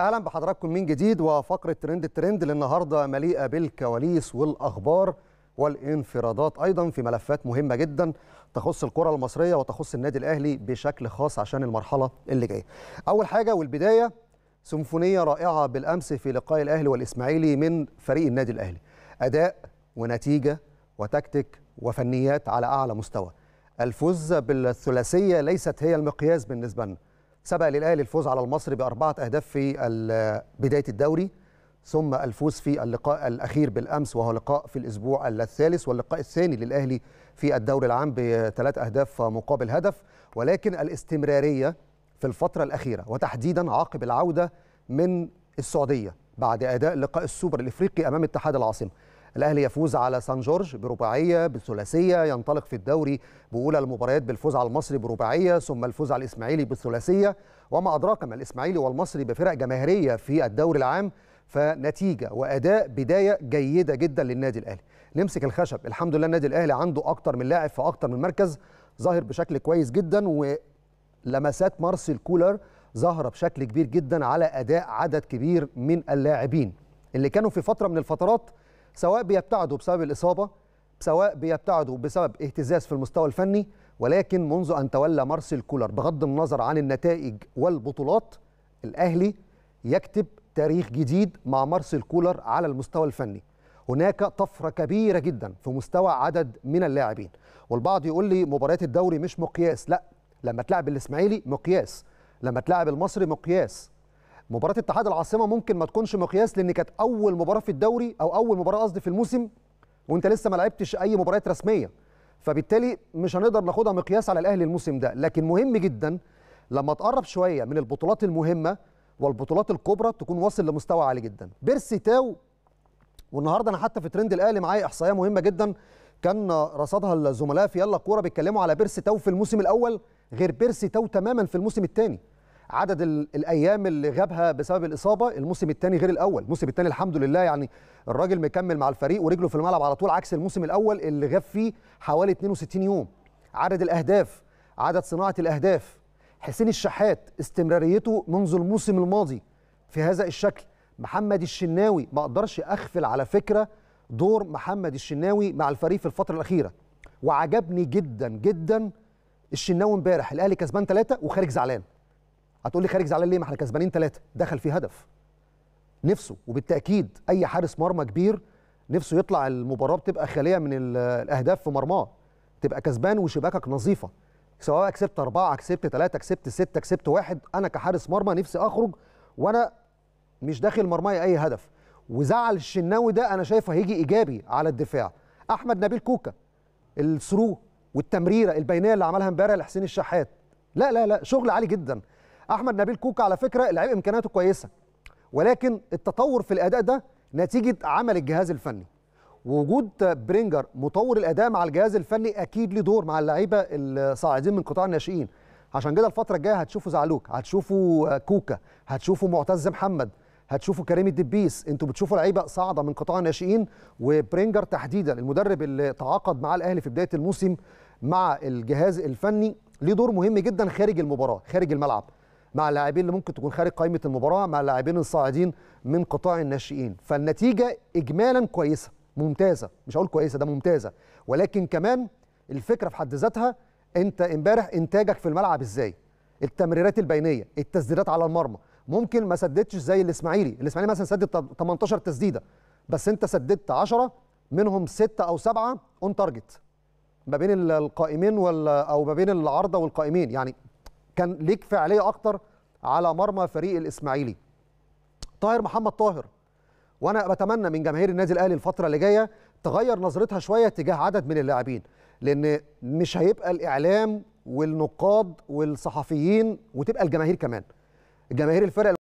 اهلا بحضراتكم من جديد وفقره ترند الترند للنهارده مليئه بالكواليس والاخبار والانفرادات ايضا في ملفات مهمه جدا تخص الكره المصريه وتخص النادي الاهلي بشكل خاص عشان المرحله اللي جايه. اول حاجه والبدايه سيمفونيه رائعه بالامس في لقاء الاهلي والاسماعيلي من فريق النادي الاهلي. اداء ونتيجه وتكتيك وفنيات على اعلى مستوى. الفوز بالثلاثيه ليست هي المقياس بالنسبه لنا. سبق للاهلي الفوز على المصري باربعه اهداف في بدايه الدوري ثم الفوز في اللقاء الاخير بالامس وهو لقاء في الاسبوع الثالث واللقاء الثاني للاهلي في الدوري العام بثلاث اهداف مقابل هدف ولكن الاستمراريه في الفتره الاخيره وتحديدا عقب العوده من السعوديه بعد اداء لقاء السوبر الافريقي امام اتحاد العاصمه الاهلي يفوز على سان جورج برباعيه بثلاثيه ينطلق في الدوري باولى المباريات بالفوز على المصري برباعيه ثم الفوز على الاسماعيلي بالثلاثيه وما ادراك ما الاسماعيلي والمصري بفرق جماهيريه في الدوري العام فنتيجه واداء بدايه جيده جدا للنادي الاهلي نمسك الخشب الحمد لله النادي الاهلي عنده اكتر من لاعب في اكتر من مركز ظاهر بشكل كويس جدا ولمسات مارسيل كولر ظاهره بشكل كبير جدا على اداء عدد كبير من اللاعبين اللي كانوا في فتره من الفترات سواء بيبتعدوا بسبب الإصابة سواء بيبتعدوا بسبب اهتزاز في المستوى الفني ولكن منذ أن تولى مارسيل كولر بغض النظر عن النتائج والبطولات الأهلي يكتب تاريخ جديد مع مارسيل كولر على المستوى الفني هناك طفرة كبيرة جدا في مستوى عدد من اللاعبين والبعض يقول لي مباراة الدوري مش مقياس لا لما تلعب الإسماعيلي مقياس لما تلعب المصري مقياس مباراه اتحاد العاصمه ممكن ما تكونش مقياس لان كانت اول مباراه في الدوري او اول مباراه قصدي في الموسم وانت لسه ما لعبتش اي مباريات رسميه فبالتالي مش هنقدر ناخدها مقياس على الاهلي الموسم ده لكن مهم جدا لما تقرب شويه من البطولات المهمه والبطولات الكبرى تكون واصل لمستوى عالي جدا بيرسي تاو والنهارده انا حتى في ترند الاهلي معايا احصائيه مهمه جدا كان رصدها الزملاء في يلا كوره بيتكلموا على بيرسي تاو في الموسم الاول غير بيرسي تاو تماما في الموسم الثاني عدد الايام اللي غابها بسبب الاصابه الموسم الثاني غير الاول الموسم الثاني الحمد لله يعني الراجل مكمل مع الفريق ورجله في الملعب على طول عكس الموسم الاول اللي غاب فيه حوالي 62 يوم عدد الاهداف عدد صناعه الاهداف حسين الشحات استمراريته منذ الموسم الماضي في هذا الشكل محمد الشناوي ما اقدرش اغفل على فكره دور محمد الشناوي مع الفريق في الفتره الاخيره وعجبني جدا جدا الشناوي امبارح الاهلي كسبان ثلاثة وخارج زعلان هتقول لي خارج زعلان ليه ما احنا كسبانين ثلاثه دخل في هدف نفسه وبالتاكيد اي حارس مرمى كبير نفسه يطلع المباراه بتبقى خاليه من الاهداف في مرماه تبقى كسبان وشباكك نظيفه سواء كسبت أربعة كسبت ثلاثة كسبت ستة كسبت واحد أنا كحارس مرمى نفسي أخرج وأنا مش داخل مرماي أي هدف وزعل الشناوي ده أنا شايفه هيجي إيجابي على الدفاع أحمد نبيل كوكا الثرو والتمريرة البينية اللي عملها امبارح لحسين الشحات لا لا لا شغل عالي جدا احمد نبيل كوكا على فكره لعيب امكانياته كويسه ولكن التطور في الاداء ده نتيجه عمل الجهاز الفني وجود برينجر مطور الاداء مع الجهاز الفني اكيد له دور مع اللعيبه الصاعدين من قطاع الناشئين عشان كده الفتره الجايه هتشوفوا زعلوك هتشوفوا كوكا هتشوفوا معتز محمد هتشوفوا كريم الدبيس انتوا بتشوفوا لعيبه صاعده من قطاع الناشئين وبرينجر تحديدا المدرب اللي تعاقد مع الاهلي في بدايه الموسم مع الجهاز الفني ليه دور مهم جدا خارج المباراه خارج الملعب مع اللاعبين اللي ممكن تكون خارج قائمه المباراه مع اللاعبين الصاعدين من قطاع الناشئين فالنتيجه اجمالا كويسه ممتازه مش هقول كويسه ده ممتازه ولكن كمان الفكره في حد ذاتها انت امبارح انتاجك في الملعب ازاي التمريرات البينيه التسديدات على المرمى ممكن ما سددتش زي الاسماعيلي الاسماعيلي مثلا سدد 18 تسديده بس انت سددت 10 منهم 6 او 7 اون تارجت ما بين القائمين ولا او ما بين العارضه والقائمين يعني كان ليك فعاليه اكتر على مرمى فريق الاسماعيلي طاهر محمد طاهر وانا بتمنى من جماهير النادي الاهلي الفتره اللي جايه تغير نظرتها شويه تجاه عدد من اللاعبين لان مش هيبقى الاعلام والنقاد والصحفيين وتبقى الجماهير كمان جماهير الفرق